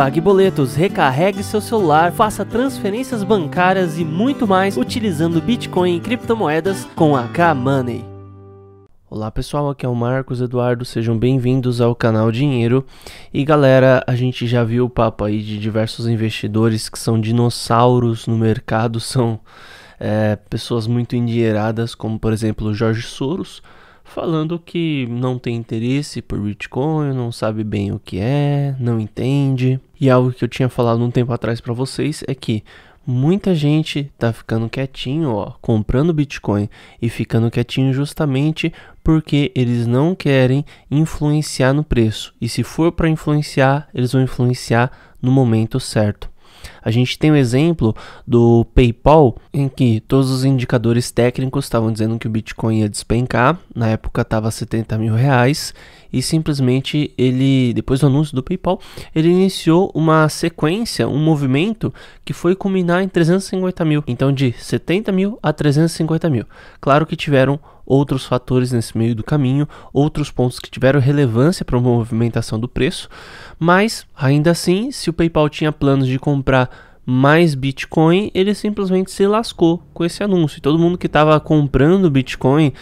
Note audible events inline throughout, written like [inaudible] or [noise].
pague boletos, recarregue seu celular, faça transferências bancárias e muito mais utilizando Bitcoin e criptomoedas com a K-Money. Olá pessoal, aqui é o Marcos Eduardo, sejam bem-vindos ao canal Dinheiro. E galera, a gente já viu o papo aí de diversos investidores que são dinossauros no mercado, [laughs] são é, pessoas muito endinheiradas, como por exemplo o Jorge Soros, falando que não tem interesse por Bitcoin, não sabe bem o que é, não entende. E algo que eu tinha falado um tempo atrás para vocês é que muita gente tá ficando quietinho, ó, comprando Bitcoin e ficando quietinho justamente porque eles não querem influenciar no preço. E se for para influenciar, eles vão influenciar no momento certo. A gente tem o um exemplo do PayPal, em que todos os indicadores técnicos estavam dizendo que o Bitcoin ia despencar, na época estava 70 mil reais, e simplesmente ele, depois do anúncio do PayPal, ele iniciou uma sequência, um movimento que foi culminar em 350 mil, então de 70 mil a 350 mil. Claro que tiveram outros fatores nesse meio do caminho, outros pontos que tiveram relevância para a movimentação do preço, mas ainda assim, se o PayPal tinha planos de comprar mais Bitcoin, ele simplesmente se lascou com esse anúncio. E todo mundo que estava comprando Bitcoin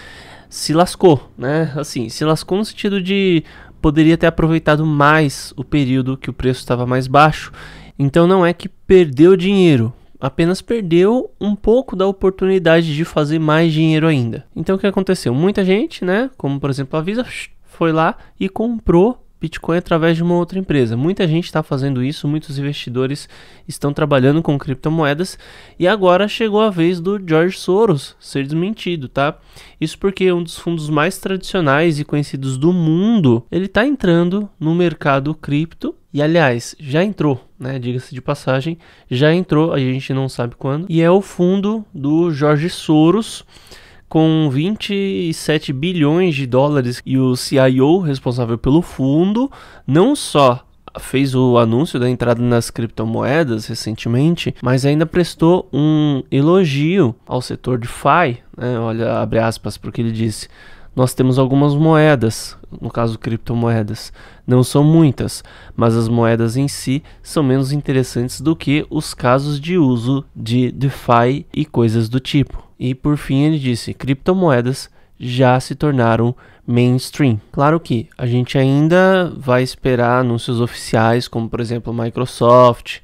se lascou, né? Assim, se lascou no sentido de poderia ter aproveitado mais o período que o preço estava mais baixo. Então não é que perdeu dinheiro, apenas perdeu um pouco da oportunidade de fazer mais dinheiro ainda. Então o que aconteceu? Muita gente, né, como por exemplo a Visa, foi lá e comprou Bitcoin através de uma outra empresa. Muita gente está fazendo isso, muitos investidores estão trabalhando com criptomoedas e agora chegou a vez do George Soros ser desmentido, tá? Isso porque um dos fundos mais tradicionais e conhecidos do mundo, ele está entrando no mercado cripto e aliás, já entrou, né? Diga-se de passagem, já entrou, a gente não sabe quando, e é o fundo do George Soros com 27 bilhões de dólares e o CIO responsável pelo fundo não só fez o anúncio da entrada nas criptomoedas recentemente, mas ainda prestou um elogio ao setor de FI, né? olha, abre aspas para o que ele disse. Nós temos algumas moedas, no caso criptomoedas. Não são muitas, mas as moedas em si são menos interessantes do que os casos de uso de DeFi e coisas do tipo. E por fim ele disse: criptomoedas já se tornaram mainstream. Claro que a gente ainda vai esperar anúncios oficiais, como por exemplo Microsoft,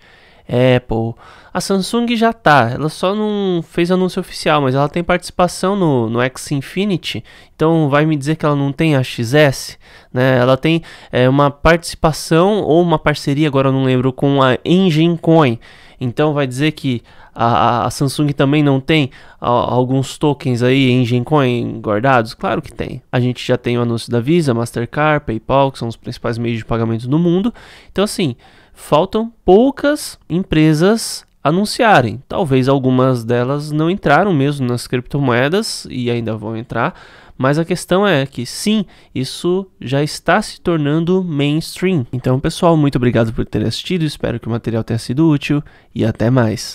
Apple. A Samsung já tá, ela só não fez anúncio oficial, mas ela tem participação no, no X Infinity, então vai me dizer que ela não tem a XS, né? Ela tem é, uma participação ou uma parceria, agora eu não lembro, com a Engine Coin. Então vai dizer que a, a Samsung também não tem a, alguns tokens aí em Gencoin guardados? Claro que tem. A gente já tem o anúncio da Visa, Mastercard, PayPal, que são os principais meios de pagamento do mundo. Então assim, faltam poucas empresas anunciarem. Talvez algumas delas não entraram mesmo nas criptomoedas e ainda vão entrar, mas a questão é que sim, isso já está se tornando mainstream. Então, pessoal, muito obrigado por ter assistido, espero que o material tenha sido útil e até mais.